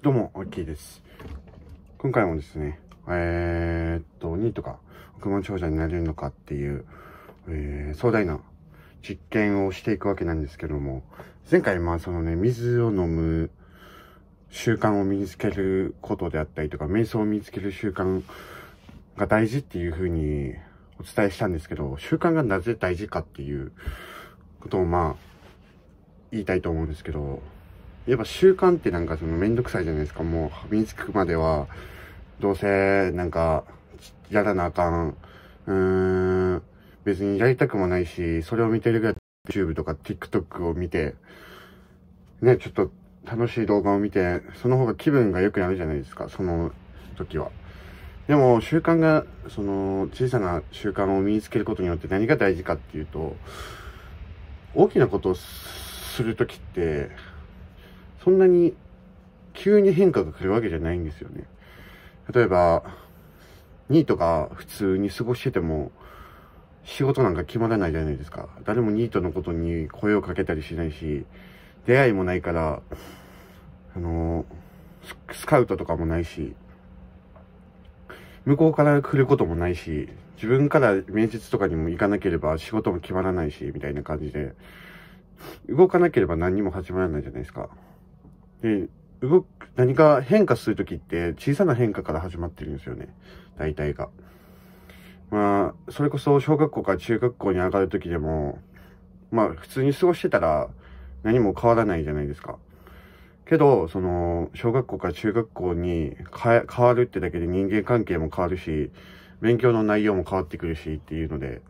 どうも、アッキーです。今回もですね、えー、っと、ニートか、億万長者になれるのかっていう、えー、壮大な実験をしていくわけなんですけども、前回、まあ、そのね、水を飲む習慣を身につけることであったりとか、瞑想を身につける習慣が大事っていうふうにお伝えしたんですけど、習慣がなぜ大事かっていうことを、まあ、言いたいと思うんですけど、やっぱ習慣ってなんかそのめんどくさいじゃないですか。もう身につくまでは、どうせなんか、やらなあかん。うーん、別にやりたくもないし、それを見てるぐらい YouTube とか TikTok を見て、ね、ちょっと楽しい動画を見て、その方が気分が良くなるじゃないですか、その時は。でも習慣が、その小さな習慣を身につけることによって何が大事かっていうと、大きなことをするときって、そんなに急に変化が来るわけじゃないんですよね。例えば、ニートが普通に過ごしてても、仕事なんか決まらないじゃないですか。誰もニートのことに声をかけたりしないし、出会いもないから、あの、スカウトとかもないし、向こうから来ることもないし、自分から面接とかにも行かなければ仕事も決まらないし、みたいな感じで、動かなければ何にも始まらないじゃないですか。で、動く、何か変化するときって小さな変化から始まってるんですよね。大体が。まあ、それこそ小学校から中学校に上がるときでも、まあ普通に過ごしてたら何も変わらないじゃないですか。けど、その、小学校から中学校に変わるってだけで人間関係も変わるし、勉強の内容も変わってくるしっていうので、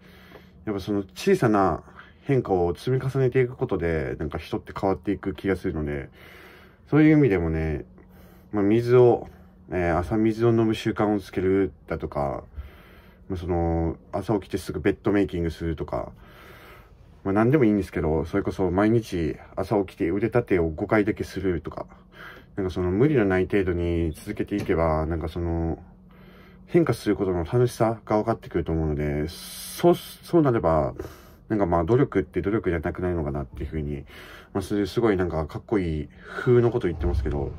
やっぱその小さな変化を積み重ねていくことで、なんか人って変わっていく気がするので、そういう意味でもね、まあ、水を、えー、朝水を飲む習慣をつけるだとか、まあ、その、朝起きてすぐベッドメイキングするとか、まあ、何でもいいんですけど、それこそ毎日朝起きて腕立てを5回だけするとか、なんかその無理のない程度に続けていけば、なんかその、変化することの楽しさが分かってくると思うので、そう、そうなれば、なんかまあ努力って努力じゃなくないのかなっていうふうに、まあ、すごいなんかかっこいい風のこと言ってますけど、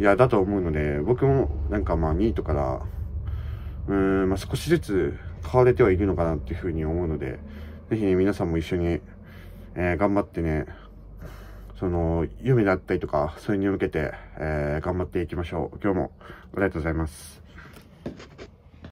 いや、だと思うので、僕もなんかまあニートから、うーん、まあ少しずつ変われてはいるのかなっていうふうに思うので、ぜひ、ね、皆さんも一緒に、えー、頑張ってね、その、夢だったりとか、それに向けて、えー、頑張っていきましょう。今日もありがとうございます。